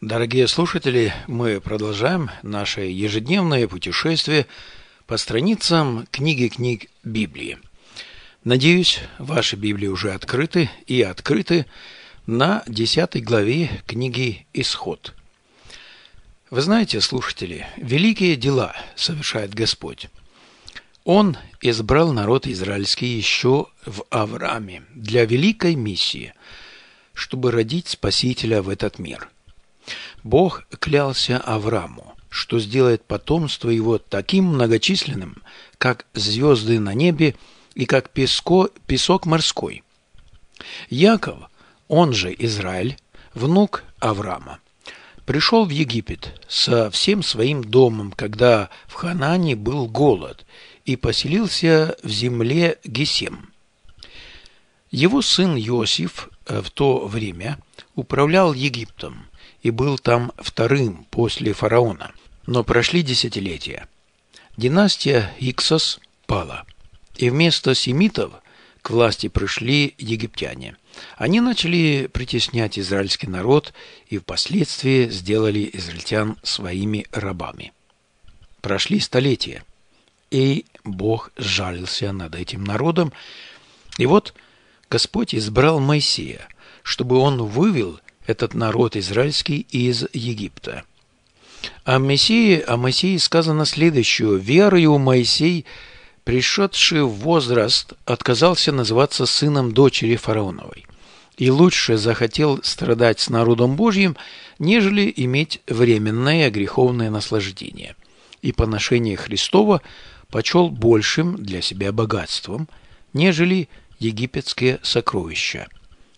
Дорогие слушатели, мы продолжаем наше ежедневное путешествие по страницам книги книг Библии. Надеюсь, ваши Библии уже открыты и открыты на 10 главе книги «Исход». Вы знаете, слушатели, великие дела совершает Господь. Он избрал народ израильский еще в Аврааме для великой миссии, чтобы родить Спасителя в этот мир – Бог клялся Аврааму, что сделает потомство его таким многочисленным, как звезды на небе и как песко, песок морской. Яков, он же Израиль, внук Авраама, пришел в Египет со всем своим домом, когда в Ханане был голод, и поселился в земле Гесем. Его сын Иосиф э, в то время управлял Египтом – и был там вторым после фараона. Но прошли десятилетия. Династия Иксос пала, и вместо семитов к власти пришли египтяне. Они начали притеснять израильский народ и впоследствии сделали израильтян своими рабами. Прошли столетия, и Бог сжалился над этим народом. И вот Господь избрал Моисея, чтобы он вывел этот народ израильский из Египта. О Мессии, о Моисее сказано следующее. «Верою Моисей, пришедший в возраст, отказался называться сыном дочери фараоновой и лучше захотел страдать с народом Божьим, нежели иметь временное греховное наслаждение. И поношение Христова почел большим для себя богатством, нежели египетские сокровища.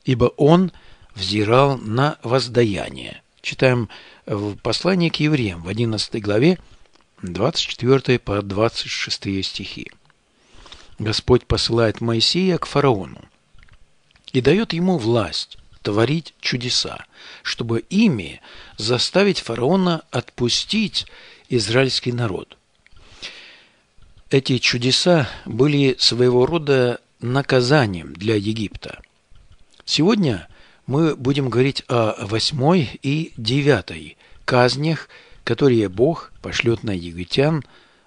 Ибо он – взирал на воздаяние. Читаем в послании к евреям в 11 главе 24 по 26 стихи. Господь посылает Моисея к фараону и дает ему власть творить чудеса, чтобы ими заставить фараона отпустить израильский народ. Эти чудеса были своего рода наказанием для Египта. Сегодня мы будем говорить о восьмой и девятой казнях, которые Бог пошлет на египтян,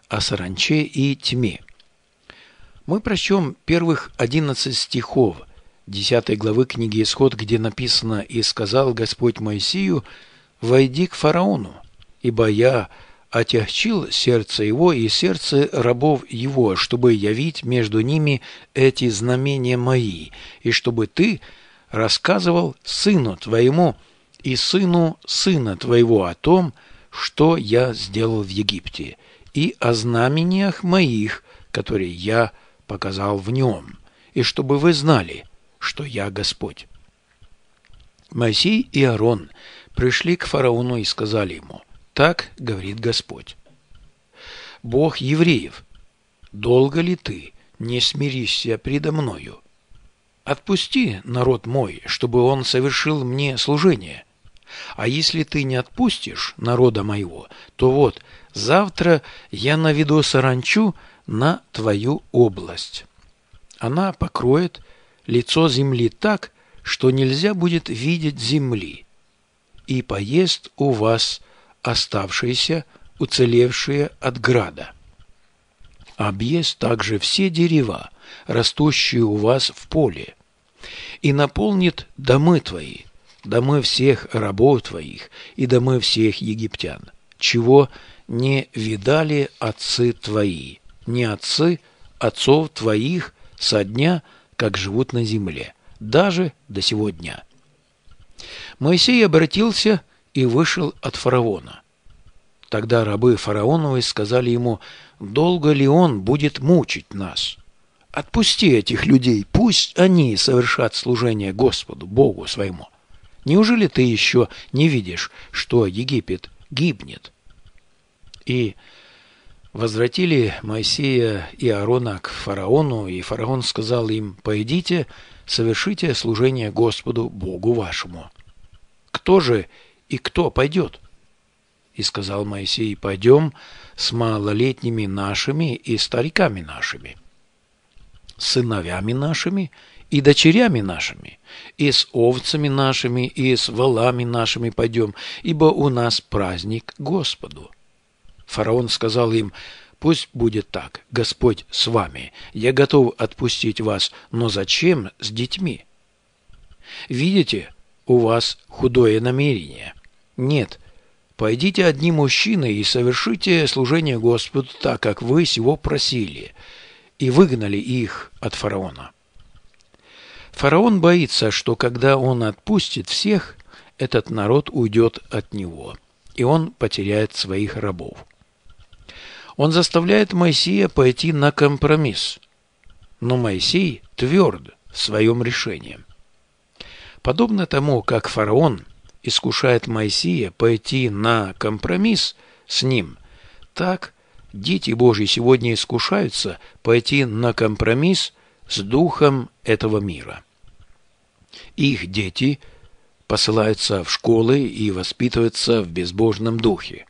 о саранче и тьме. Мы прочтем первых одиннадцать стихов десятой главы книги «Исход», где написано «И сказал Господь Моисею, войди к фараону, ибо я отягчил сердце его и сердце рабов его, чтобы явить между ними эти знамения мои, и чтобы ты рассказывал сыну твоему и сыну сына твоего о том, что я сделал в Египте, и о знамениях моих, которые я показал в нем, и чтобы вы знали, что я Господь». Моисей и Аарон пришли к фараону и сказали ему, «Так говорит Господь, Бог евреев, долго ли ты не смиришься предо мною, Отпусти, народ мой, чтобы он совершил мне служение. А если ты не отпустишь народа моего, то вот, завтра я наведу саранчу на твою область. Она покроет лицо земли так, что нельзя будет видеть земли, и поест у вас оставшиеся, уцелевшие от града. Объест также все дерева, растущую у вас в поле, и наполнит домы твои, домы всех рабов твоих и домы всех египтян, чего не видали отцы твои, не отцы отцов твоих со дня, как живут на земле, даже до сего дня». Моисей обратился и вышел от фараона. Тогда рабы фараоновы сказали ему, «Долго ли он будет мучить нас?» Отпусти этих людей, пусть они совершат служение Господу, Богу своему. Неужели ты еще не видишь, что Египет гибнет? И возвратили Моисея и Аарона к фараону, и фараон сказал им, «Пойдите, совершите служение Господу, Богу вашему». «Кто же и кто пойдет?» И сказал Моисей, «Пойдем с малолетними нашими и стариками нашими» сыновями нашими и дочерями нашими, и с овцами нашими, и с валами нашими пойдем, ибо у нас праздник Господу». Фараон сказал им, «Пусть будет так, Господь с вами, я готов отпустить вас, но зачем с детьми?» «Видите, у вас худое намерение. Нет, пойдите одни мужчины и совершите служение Господу так, как вы сего просили» и выгнали их от фараона. Фараон боится, что когда он отпустит всех, этот народ уйдет от него, и он потеряет своих рабов. Он заставляет Моисея пойти на компромисс, но Моисей тверд в своем решении. Подобно тому, как фараон искушает Моисея пойти на компромисс с ним, так дети Божьи сегодня искушаются пойти на компромисс с духом этого мира. Их дети посылаются в школы и воспитываются в безбожном духе.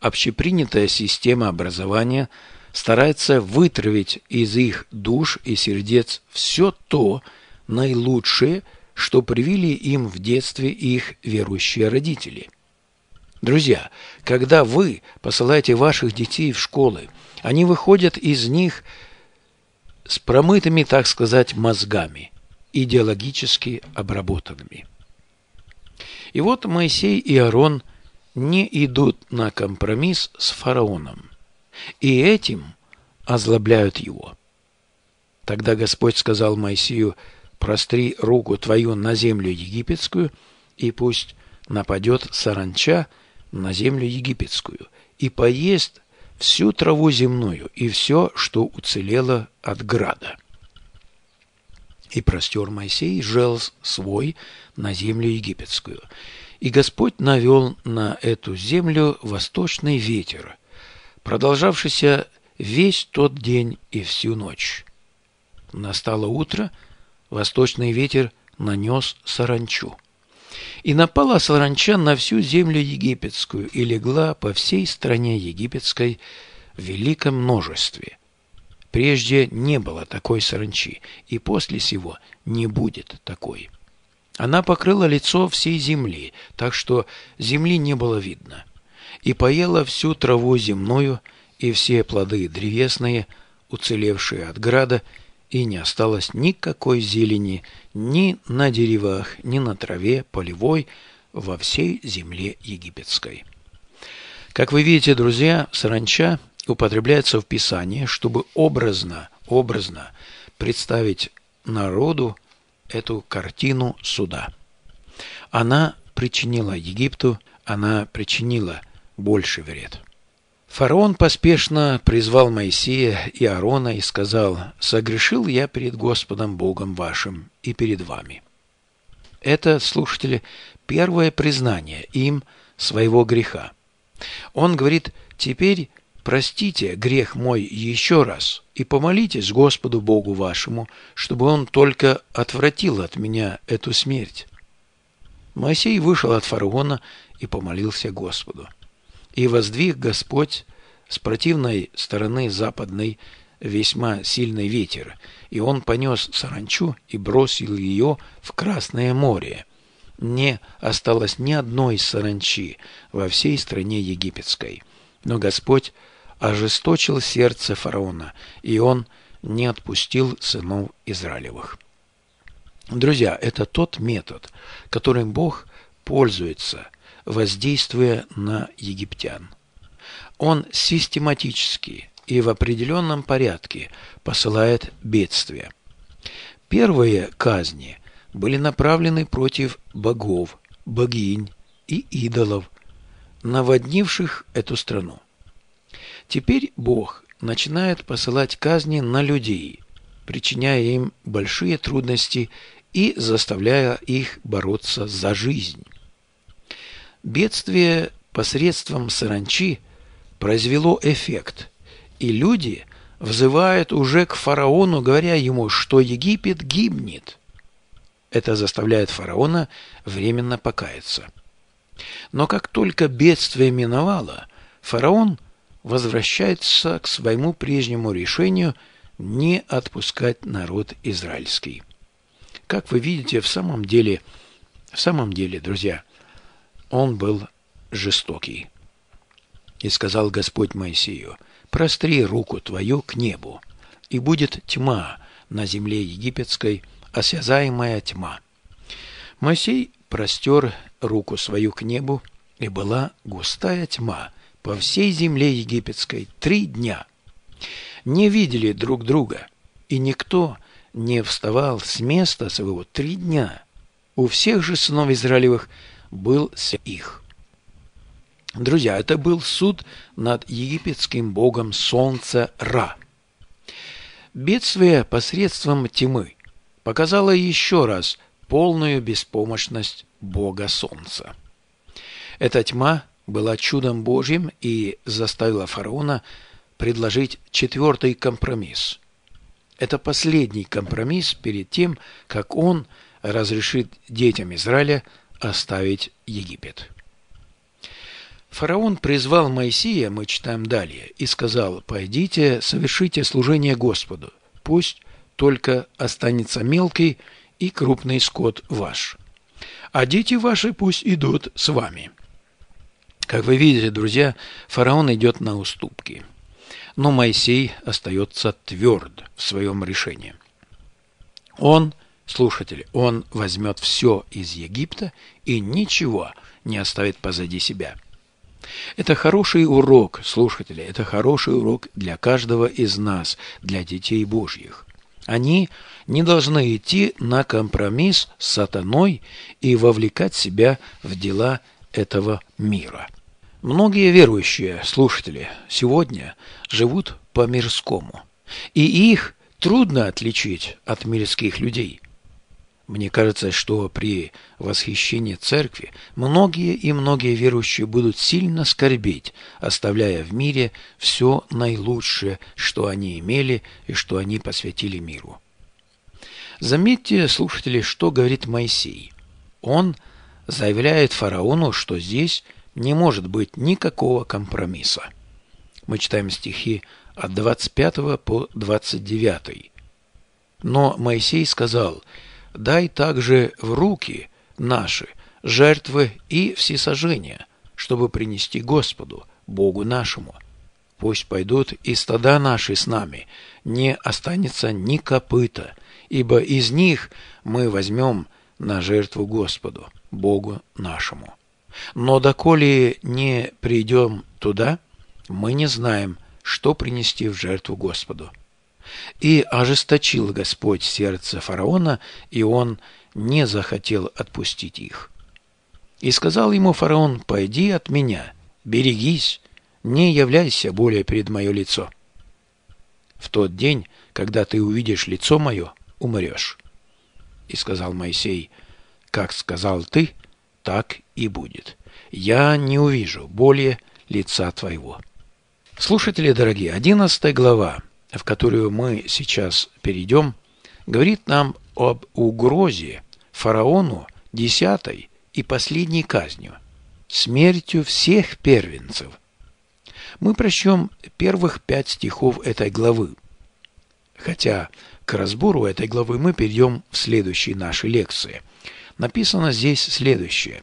Общепринятая система образования старается вытравить из их душ и сердец все то наилучшее, что привили им в детстве их верующие родители – Друзья, когда вы посылаете ваших детей в школы, они выходят из них с промытыми, так сказать, мозгами, идеологически обработанными. И вот Моисей и Аарон не идут на компромисс с фараоном, и этим озлобляют его. Тогда Господь сказал Моисею, «Простри руку твою на землю египетскую, и пусть нападет саранча, — на землю египетскую, и поест всю траву земную и все, что уцелело от града. И простер Моисей жел свой на землю египетскую. И Господь навел на эту землю восточный ветер, продолжавшийся весь тот день и всю ночь. Настало утро, восточный ветер нанес саранчу. И напала саранча на всю землю египетскую и легла по всей стране египетской в великом множестве. Прежде не было такой саранчи, и после сего не будет такой. Она покрыла лицо всей земли, так что земли не было видно, и поела всю траву земную и все плоды древесные, уцелевшие от града, и не осталось никакой зелени ни на деревах, ни на траве полевой во всей земле египетской. Как вы видите, друзья, саранча употребляется в Писании, чтобы образно, образно представить народу эту картину суда. Она причинила Египту, она причинила больше вред. Фараон поспешно призвал Моисея и Аарона и сказал, «Согрешил я перед Господом Богом вашим и перед вами». Это, слушатели, первое признание им своего греха. Он говорит, «Теперь простите грех мой еще раз и помолитесь Господу Богу вашему, чтобы Он только отвратил от меня эту смерть». Моисей вышел от фараона и помолился Господу. И воздвиг Господь с противной стороны западной весьма сильный ветер, и он понес саранчу и бросил ее в Красное море. Не осталось ни одной саранчи во всей стране египетской. Но Господь ожесточил сердце фараона, и он не отпустил сынов Израилевых. Друзья, это тот метод, которым Бог пользуется воздействуя на египтян. Он систематически и в определенном порядке посылает бедствия. Первые казни были направлены против богов, богинь и идолов, наводнивших эту страну. Теперь Бог начинает посылать казни на людей, причиняя им большие трудности и заставляя их бороться за жизнь. Бедствие посредством саранчи произвело эффект, и люди взывают уже к фараону, говоря ему, что Египет гибнет. Это заставляет фараона временно покаяться. Но как только бедствие миновало, фараон возвращается к своему прежнему решению не отпускать народ израильский. Как вы видите, в самом деле, в самом деле, друзья – он был жестокий. И сказал Господь Моисею, «Простри руку твою к небу, и будет тьма на земле египетской, осязаемая тьма». Моисей простер руку свою к небу, и была густая тьма по всей земле египетской три дня. Не видели друг друга, и никто не вставал с места своего три дня. У всех же сынов Израилевых – был с их. Друзья, это был суд над египетским богом солнца Ра. Бедствие посредством тьмы показало еще раз полную беспомощность бога солнца. Эта тьма была чудом Божьим и заставила фараона предложить четвертый компромисс. Это последний компромисс перед тем, как он разрешит детям Израиля – оставить Египет. Фараон призвал Моисея, мы читаем далее, и сказал, «Пойдите, совершите служение Господу, пусть только останется мелкий и крупный скот ваш, а дети ваши пусть идут с вами». Как вы видите, друзья, фараон идет на уступки. Но Моисей остается тверд в своем решении. Он Слушатели, он возьмет все из Египта и ничего не оставит позади себя. Это хороший урок, слушатели, это хороший урок для каждого из нас, для детей Божьих. Они не должны идти на компромисс с сатаной и вовлекать себя в дела этого мира. Многие верующие слушатели сегодня живут по-мирскому, и их трудно отличить от мирских людей. Мне кажется, что при восхищении церкви многие и многие верующие будут сильно скорбеть, оставляя в мире все наилучшее, что они имели и что они посвятили миру. Заметьте, слушатели, что говорит Моисей. Он заявляет фараону, что здесь не может быть никакого компромисса. Мы читаем стихи от 25 по 29. Но Моисей сказал – дай также в руки наши жертвы и всесожжения, чтобы принести Господу, Богу нашему. Пусть пойдут и стада наши с нами, не останется ни копыта, ибо из них мы возьмем на жертву Господу, Богу нашему. Но доколе не придем туда, мы не знаем, что принести в жертву Господу. И ожесточил Господь сердце фараона, и он не захотел отпустить их. И сказал ему фараон, «Пойди от меня, берегись, не являйся более перед мое лицо. В тот день, когда ты увидишь лицо мое, умрешь». И сказал Моисей, «Как сказал ты, так и будет. Я не увижу более лица твоего». Слушатели дорогие, 11 глава в которую мы сейчас перейдем, говорит нам об угрозе фараону десятой и последней казнью – смертью всех первенцев. Мы прочтем первых пять стихов этой главы, хотя к разбору этой главы мы перейдем в следующей нашей лекции. Написано здесь следующее.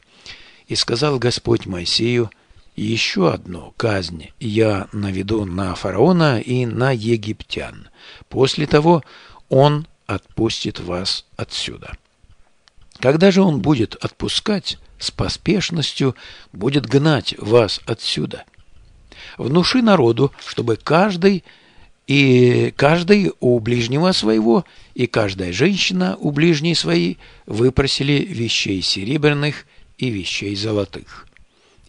«И сказал Господь Моисею, еще одну казнь я наведу на фараона и на египтян. После того он отпустит вас отсюда. Когда же он будет отпускать, с поспешностью будет гнать вас отсюда. Внуши народу, чтобы каждый и каждый у ближнего своего, и каждая женщина у ближней своей выпросили вещей серебряных и вещей золотых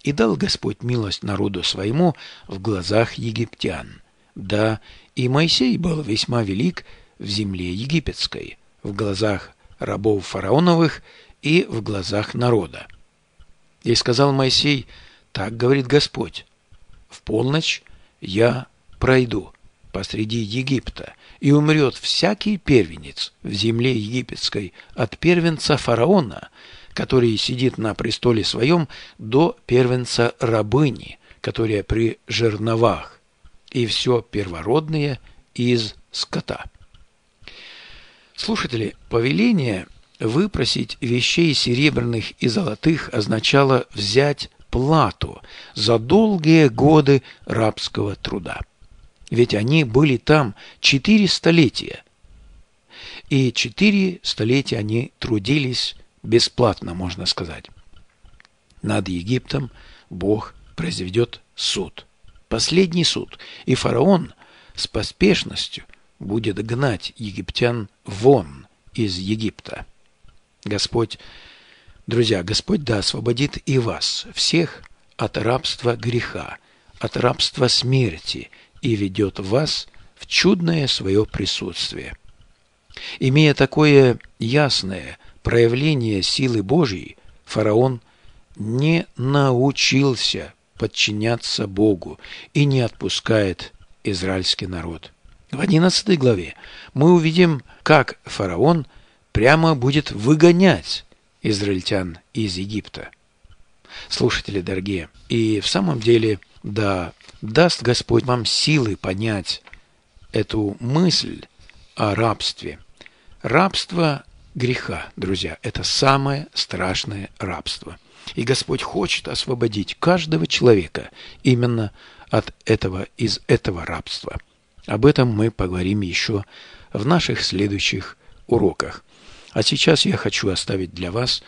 и дал Господь милость народу своему в глазах египтян. Да, и Моисей был весьма велик в земле египетской, в глазах рабов фараоновых и в глазах народа. И сказал Моисей, так говорит Господь, в полночь я пройду посреди Египта, и умрет всякий первенец в земле египетской от первенца фараона – который сидит на престоле своем, до первенца рабыни, которая при жерновах, и все первородное из скота. Слушатели, повеление выпросить вещей серебряных и золотых означало взять плату за долгие годы рабского труда. Ведь они были там четыре столетия. И четыре столетия они трудились бесплатно, можно сказать. Над Египтом Бог произведет суд, последний суд, и фараон с поспешностью будет гнать египтян вон из Египта. Господь, друзья, Господь да освободит и вас всех от рабства греха, от рабства смерти и ведет вас в чудное свое присутствие. Имея такое ясное – проявления силы Божьей фараон не научился подчиняться Богу и не отпускает израильский народ. В 11 главе мы увидим, как фараон прямо будет выгонять израильтян из Египта. Слушатели дорогие, и в самом деле, да, даст Господь вам силы понять эту мысль о рабстве. Рабство греха, друзья, это самое страшное рабство. И Господь хочет освободить каждого человека именно от этого, из этого рабства. Об этом мы поговорим еще в наших следующих уроках. А сейчас я хочу оставить для вас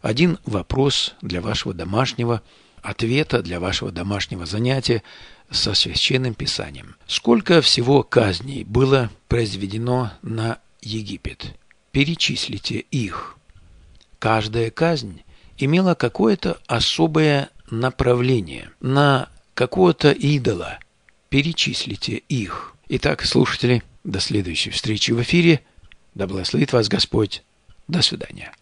один вопрос для вашего домашнего ответа, для вашего домашнего занятия со священным писанием. Сколько всего казней было произведено на Египет? перечислите их. Каждая казнь имела какое-то особое направление на какого-то идола. Перечислите их. Итак, слушатели, до следующей встречи в эфире. Да благословит вас Господь. До свидания.